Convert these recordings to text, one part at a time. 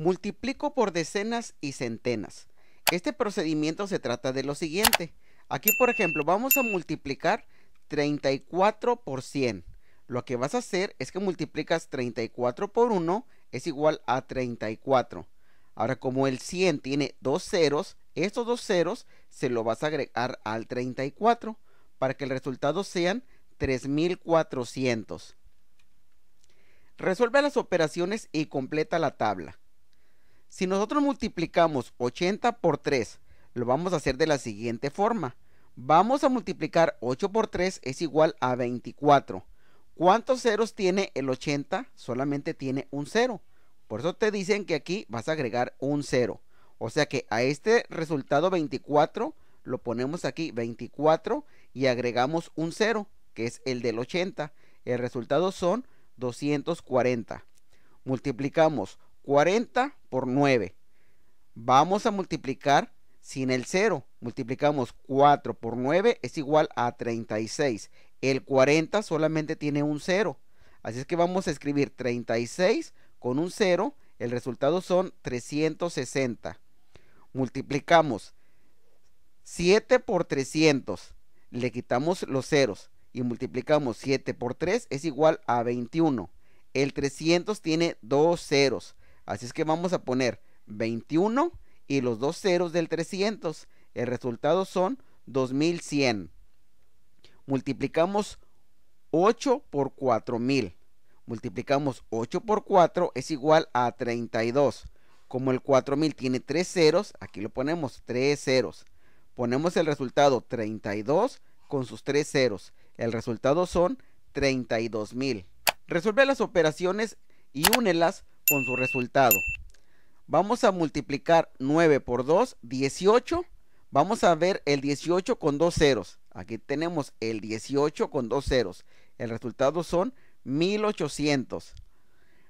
Multiplico por decenas y centenas. Este procedimiento se trata de lo siguiente. Aquí, por ejemplo, vamos a multiplicar 34 por 100. Lo que vas a hacer es que multiplicas 34 por 1 es igual a 34. Ahora, como el 100 tiene dos ceros, estos dos ceros se lo vas a agregar al 34 para que el resultado sean 3400. Resuelve las operaciones y completa la tabla. Si nosotros multiplicamos 80 por 3, lo vamos a hacer de la siguiente forma. Vamos a multiplicar 8 por 3 es igual a 24. ¿Cuántos ceros tiene el 80? Solamente tiene un cero. Por eso te dicen que aquí vas a agregar un cero. O sea que a este resultado 24 lo ponemos aquí 24 y agregamos un cero, que es el del 80. El resultado son 240. Multiplicamos 40 por 9. Vamos a multiplicar sin el 0. Multiplicamos 4 por 9 es igual a 36. El 40 solamente tiene un 0. Así es que vamos a escribir 36 con un 0. El resultado son 360. Multiplicamos 7 por 300. Le quitamos los ceros y multiplicamos 7 por 3 es igual a 21. El 300 tiene dos ceros. Así es que vamos a poner 21 y los dos ceros del 300. El resultado son 2100. Multiplicamos 8 por 4000. Multiplicamos 8 por 4 es igual a 32. Como el 4000 tiene 3 ceros, aquí lo ponemos 3 ceros. Ponemos el resultado 32 con sus 3 ceros. El resultado son 32000. Resuelve las operaciones y únelas con su resultado. Vamos a multiplicar 9 por 2, 18. Vamos a ver el 18 con dos ceros. Aquí tenemos el 18 con dos ceros. El resultado son 1800.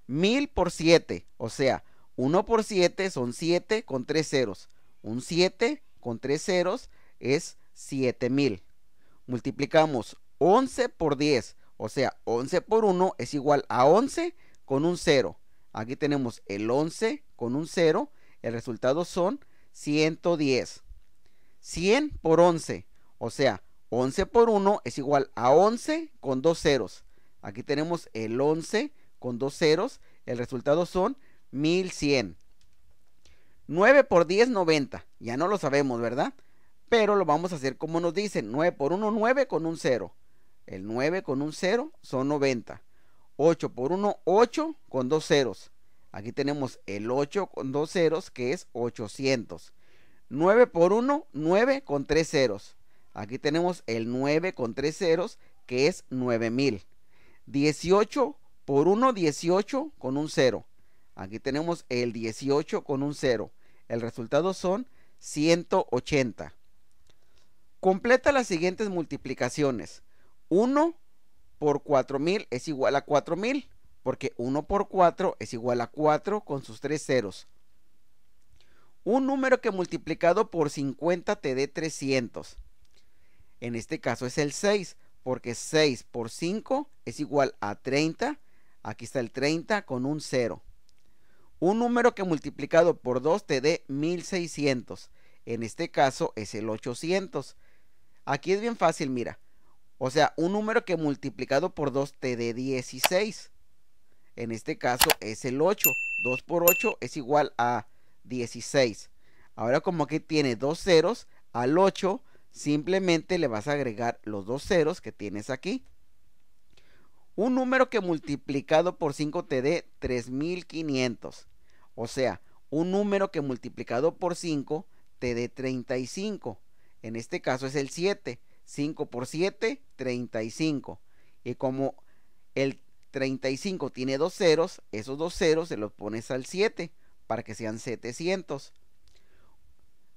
1000 por 7, o sea, 1 por 7 son 7 con 3 ceros. Un 7 con 3 ceros es 7000. Multiplicamos 11 por 10, o sea, 11 por 1 es igual a 11 con un 0. Aquí tenemos el 11 con un 0. El resultado son 110. 100 por 11. O sea, 11 por 1 es igual a 11 con dos ceros. Aquí tenemos el 11 con dos ceros. El resultado son 1100. 9 por 10, 90. Ya no lo sabemos, ¿verdad? Pero lo vamos a hacer como nos dicen. 9 por 1, 9 con un 0. El 9 con un 0 son 90. 8 por 1, 8 con dos ceros. Aquí tenemos el 8 con dos ceros que es 800. 9 por 1, 9 con tres ceros. Aquí tenemos el 9 con tres ceros que es 9000. 18 por 1, 18 con un cero. Aquí tenemos el 18 con un cero. El resultado son 180. Completa las siguientes multiplicaciones. 1 por 4000 es igual a 4000, porque 1 por 4 es igual a 4 con sus tres ceros. Un número que multiplicado por 50 te dé 300. En este caso es el 6, porque 6 por 5 es igual a 30. Aquí está el 30 con un 0. Un número que multiplicado por 2 te dé 1600. En este caso es el 800. Aquí es bien fácil, mira. O sea, un número que multiplicado por 2 te dé 16. En este caso es el 8. 2 por 8 es igual a 16. Ahora como que tiene dos ceros al 8, simplemente le vas a agregar los dos ceros que tienes aquí. Un número que multiplicado por 5 te dé 3500. O sea, un número que multiplicado por 5 te dé 35. En este caso es el 7. 5 por 7, 35. Y como el 35 tiene dos ceros, esos dos ceros se los pones al 7 para que sean 700.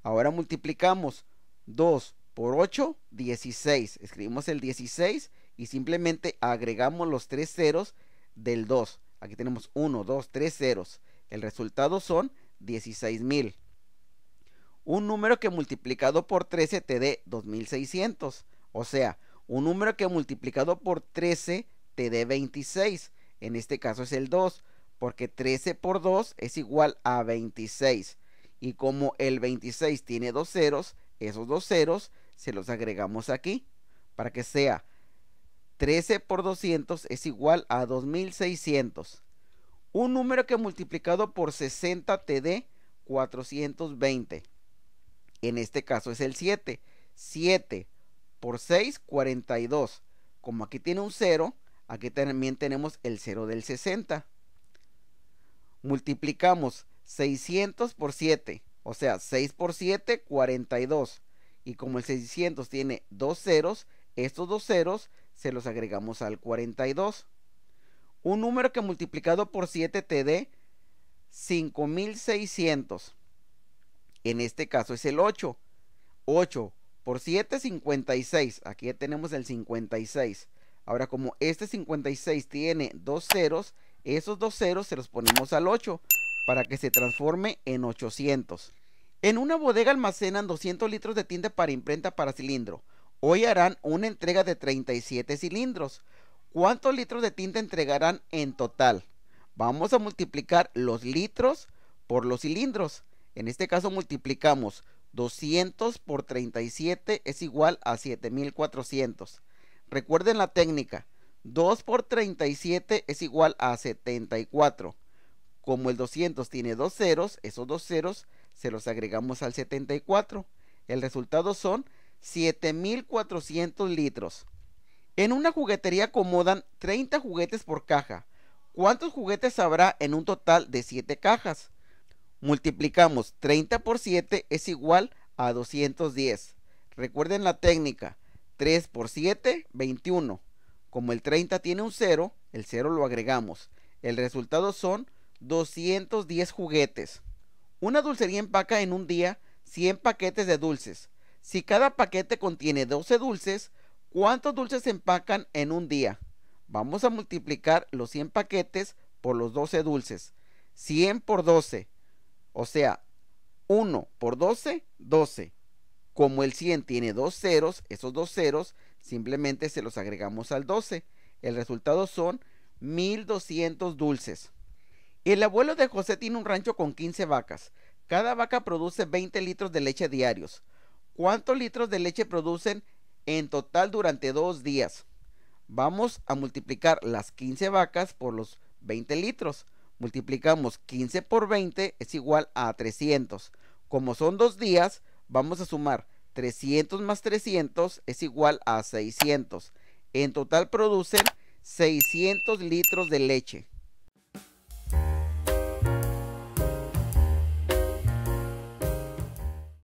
Ahora multiplicamos 2 por 8, 16. Escribimos el 16 y simplemente agregamos los tres ceros del 2. Aquí tenemos 1, 2, 3 ceros. El resultado son 16,000 un número que multiplicado por 13 te dé 2600. O sea, un número que multiplicado por 13 te dé 26. En este caso es el 2, porque 13 por 2 es igual a 26. Y como el 26 tiene dos ceros, esos dos ceros se los agregamos aquí para que sea 13 por 200 es igual a 2600. Un número que multiplicado por 60 te dé 420. En este caso es el 7. 7 por 6, 42. Como aquí tiene un 0, aquí también tenemos el 0 del 60. Multiplicamos 600 por 7, o sea, 6 por 7, 42. Y como el 600 tiene dos ceros, estos dos ceros se los agregamos al 42. Un número que multiplicado por 7 te dé 5600. En este caso es el 8. 8 por 7, 56. Aquí tenemos el 56. Ahora, como este 56 tiene dos ceros, esos dos ceros se los ponemos al 8 para que se transforme en 800. En una bodega almacenan 200 litros de tinta para imprenta para cilindro. Hoy harán una entrega de 37 cilindros. ¿Cuántos litros de tinta entregarán en total? Vamos a multiplicar los litros por los cilindros. En este caso multiplicamos 200 por 37 es igual a 7400. Recuerden la técnica. 2 por 37 es igual a 74. Como el 200 tiene dos ceros, esos dos ceros se los agregamos al 74. El resultado son 7400 litros. En una juguetería acomodan 30 juguetes por caja. ¿Cuántos juguetes habrá en un total de 7 cajas? multiplicamos 30 por 7 es igual a 210. Recuerden la técnica, 3 por 7, 21. Como el 30 tiene un 0, el 0 lo agregamos. El resultado son 210 juguetes. Una dulcería empaca en un día 100 paquetes de dulces. Si cada paquete contiene 12 dulces, ¿cuántos dulces empacan en un día? Vamos a multiplicar los 100 paquetes por los 12 dulces. 100 por 12, o sea, 1 por 12, 12. Como el 100 tiene dos ceros, esos dos ceros simplemente se los agregamos al 12. El resultado son 1200 dulces. El abuelo de José tiene un rancho con 15 vacas. Cada vaca produce 20 litros de leche diarios. ¿Cuántos litros de leche producen en total durante dos días? Vamos a multiplicar las 15 vacas por los 20 litros multiplicamos 15 por 20 es igual a 300. Como son dos días, vamos a sumar 300 más 300 es igual a 600. En total producen 600 litros de leche.